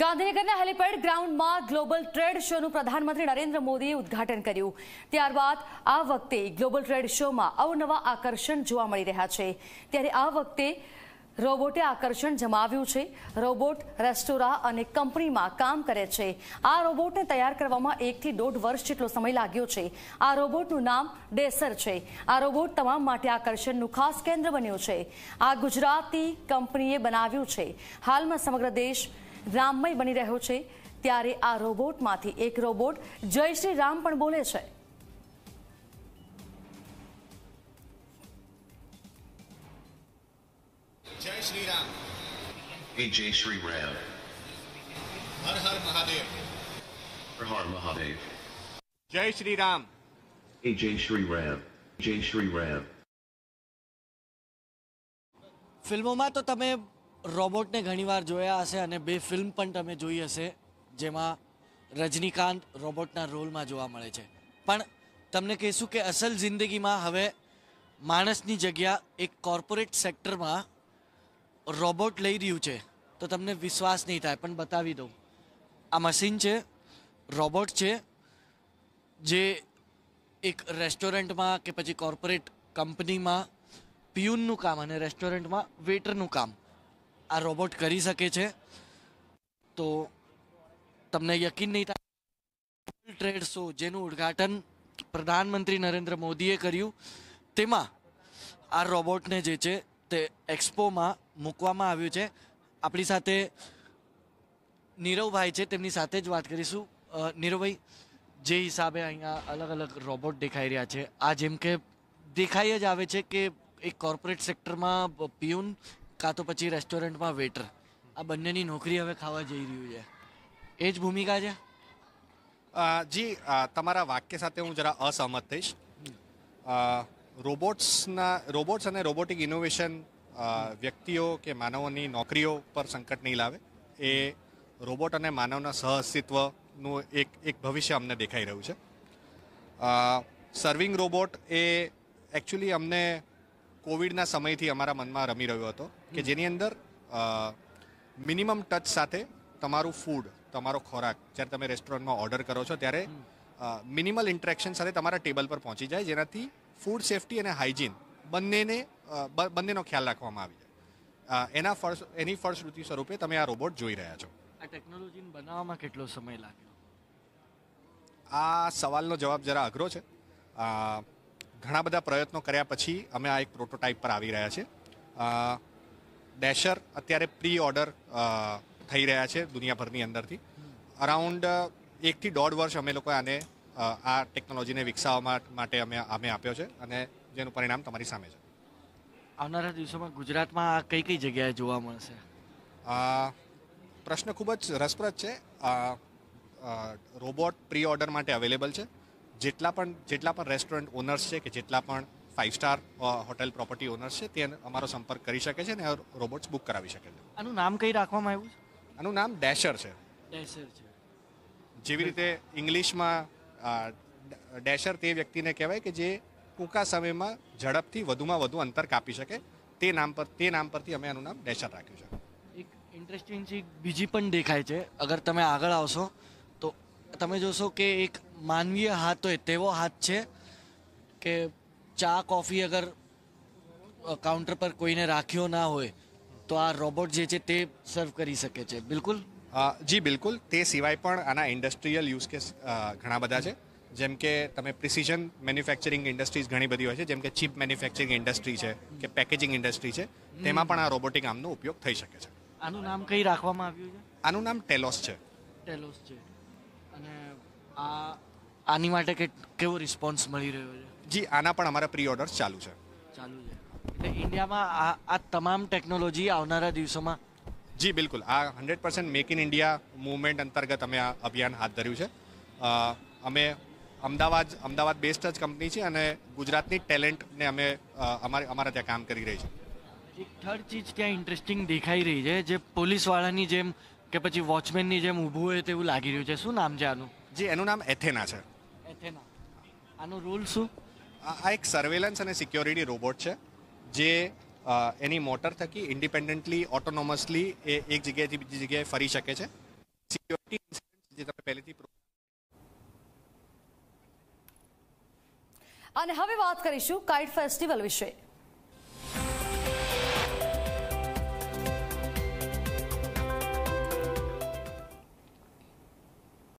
ગાંધીનગરના હેલિપેડ ગ્રાઉન્ડમાં global trade શોનું પ્રધાનમંત્રી નરેન્દ્ર મોદીએ ઉદ્ઘાટન કર્યું ત્યારબાદ આ વખતે ગ્લોબલ ટ્રેડ શોમાં અવનવા આકર્ષણ જોવા મળી રહ્યા છે ત્યારે આ વખતે રોબોટે આકર્ષણ જમાવ્યું છે રોબોટ રેસ્ટોરાં અને કંપનીમાં કામ કરે છે આ રોબોટને તૈયાર કરવામાં એકથી દોઢ વર્ષ જેટલો સમય લાગ્યો છે આ રોબોટનું નામ ડેસર છે આ રોબોટ તમામ માટે આકર્ષણનું ખાસ કેન્દ્ર બન્યું છે આ ગુજરાતી કંપનીએ બનાવ્યું છે હાલમાં સમગ્ર દેશ રામમય બની રહ્યો છે ત્યારે આ રોબોટમાંથી એક રોબોટ જય શ્રી રામ પણ બોલે છે જય શ્રી રામ એ જય શ્રી રામ હર હર મહાદેવ હર હર મહાદેવ જય શ્રી રામ એ જય શ્રી રામ જય શ્રી રામ ફિલ્મોમાં તો તમે રોબોટને ઘણીવાર જોયા હશે અને બે ફિલ્મ પણ તમે જોઈ હશે જેમાં રજનીકાંત રોબોટના રોલમાં જોવા મળે છે પણ તમને કહેશું કે અસલ જિંદગીમાં હવે માણસની જગ્યા એક કોર્પોરેટ સેક્ટરમાં રોબોટ લઈ રહ્યું છે તો તમને વિશ્વાસ નહીં થાય પણ બતાવી દઉં આ મશીન છે રોબોટ છે જે એક રેસ્ટોરન્ટમાં કે પછી કોર્પોરેટ કંપનીમાં પિયુનનું કામ અને રેસ્ટોરન્ટમાં વેટરનું કામ આ રોબોટ કરી શકે છે તો તમને યકીન નહીં થાય ટ્રેડ શો જેનું ઉદ્ઘાટન પ્રધાનમંત્રી નરેન્દ્ર મોદીએ કર્યું તેમાં આ રોબોટને જે છે તે એક્સપોમાં મૂકવામાં આવ્યું છે આપણી સાથે નીરવભાઈ છે તેમની સાથે જ વાત કરીશું નીરવભાઈ જે હિસાબે અહીંયા અલગ અલગ રોબોટ દેખાઈ રહ્યા છે આ જેમ કે દેખાઈ જ આવે છે કે એક કોર્પોરેટ સેક્ટરમાં પિયુન કાં તો પછી રેસ્ટોરન્ટમાં વેટર આ બંનેની નોકરી હવે ખાવા જઈ રહ્યું છે એ જ ભૂમિકા છે જી તમારા વાક્ય સાથે હું જરા અસહમત થઈશ રોબોટ્સના રોબોટ્સ અને રોબોટિક ઇનોવેશન વ્યક્તિઓ કે માનવોની નોકરીઓ પર સંકટ નહીં લાવે એ રોબોટ અને માનવના સહ અસ્તિત્વનું એક એક ભવિષ્ય અમને દેખાઈ રહ્યું છે સર્વિંગ રોબોટ એ એકચ્યુઅલી અમને કોવિડના સમયથી અમારા મનમાં રમી રહ્યો હતો કે જેની અંદર મિનિમમ ટચ સાથે તમારું ફૂડ તમારો ખોરાક જ્યારે તમે રેસ્ટોરન્ટમાં ઓર્ડર કરો છો ત્યારે મિનિમલ ઇન્ટરેક્શન સાથે તમારા ટેબલ પર પહોંચી જાય જેનાથી ફૂડ સેફટી અને હાઇજીન બંનેને બંનેનો ખ્યાલ રાખવામાં આવી જાય એના ફળ એની ફળશ્રુતિ સ્વરૂપે તમે આ રોબોટ જોઈ રહ્યા છો આ ટેકનોલોજીને બનાવવામાં કેટલો સમય લાગ્યો આ સવાલનો જવાબ જરા અઘરો છે ઘણા બધા પ્રયત્નો કર્યા પછી અમે આ એક પ્રોટોટાઇપ પર આવી રહ્યા છે ડેશર અત્યારે પ્રી ઓર્ડર થઈ રહ્યા છે દુનિયાભરની અંદરથી અરાઉન્ડ એકથી દોઢ વર્ષ અમે લોકો આને આ ટેકનોલોજીને વિકસાવવા માટે અમે અમે આપ્યો છે અને જેનું પરિણામ તમારી સામે છે આવનારા દિવસોમાં ગુજરાતમાં કઈ કઈ જગ્યાએ જોવા મળશે પ્રશ્ન ખૂબ જ રસપ્રદ છે રોબોટ પ્રી ઓર્ડર માટે અવેલેબલ છે જેટલા પણ જેટલા પણ રેસ્ટોરન્ટ ઓનર્સ છે કે જેટલા પણ five star hotel property owners છે તે અમારો સંપર્ક કરી શકે છે અને રોબોટ્સ બુક કરાવી શકે છે આનું નામ કઈ રાખવામાં આવ્યું છે આનું નામ ડેશર છે ડેશર છે જેવી રીતે ઇંગ્લિશમાં ડેશર તે વ્યક્તિને કહેવાય કે જે ટૂંકા સમયમાં ઝડપથી વધુમાં વધુ અંતર કાપી શકે તે નામ પર તે નામ પરથી અમે આનું નામ ડેશર રાખ્યું છે એક ઇન્ટરેસ્ટિંગ ચીજ બીજી પણ દેખાય છે અગર તમે આગળ આવશો તમે જોશો કે એક માનવીય હાથ હોય તેવો હાથ છે કે ચા કોફી અગર કાઉન્ટર પર કોઈને રાખ્યો ના હોય તો આ રોબોટ જે છે તે સર્વ કરી શકે છે બિલકુલ જી બિલકુલ તે સિવાય પણ આના ઇન્ડસ્ટ્રીયલ યુઝ કેસ ઘણા બધા છે જેમ કે તમે પ્રિસિઝન મેન્યુફેક્ચરિંગ ઇન્ડસ્ટ્રીઝ ઘણી બધી હોય છે જેમ કે ચીપ મેન્યુફેક્ચરિંગ ઇન્ડસ્ટ્રી છે કે પેકેજિંગ ઇન્ડસ્ટ્રી છે તેમાં પણ આ રોબોટિક આર્મનો ઉપયોગ થઈ શકે છે આનું નામ કઈ રાખવામાં આવ્યું છે આનું નામ ટેલોસ છે ટેલોસ છે અને આ આની માટે કે કેવો રિસ્પોન્સ મળી રહ્યો છે જી આના પણ અમારા પ્રી ઓર્ડર્સ ચાલુ છે ચાલુ છે એટલે ઇન્ડિયામાં આ આ તમામ ટેકનોલોજી આવનારા દિવસોમાં જી બિલકુલ આ hundred percent make in India movement અંતર્ગત અમે આ અભિયાન હાથ ધર્યું છે અમે અમદાવાદ અમદાવાદ બેસ્ટ જ કંપની છે અને ગુજરાતની ટેલેન્ટને અમે અમારે અમારા ત્યાં કામ કરી રહી છે એક થર્ડ ચીજ ક્યાં ઇન્ટરેસ્ટિંગ દેખાઈ રહી છે જે પોલીસવાળાની જેમ કે પછી વોચમેનની જેમ ઊભું હોય તેવું લાગી રહ્યું છે શું નામ છે આનું જે એનું નામ એથેના છે એથેના આનો રોલ શું આ એક સર્વેલન્સ અને સિક્યોરિટી રોબોટ છે જે એની મોટર થકી ઇન્ડિપેન્ડન્ટલી ઓટોનોમસલી એ એક જગ્યાએથી બીજી જગ્યાએ ફરી શકે છે સિક્યોરિટી જે તમે પહેલેથી અને હવે વાત કરીશું કાઇટ ફેસ્ટિવલ વિશે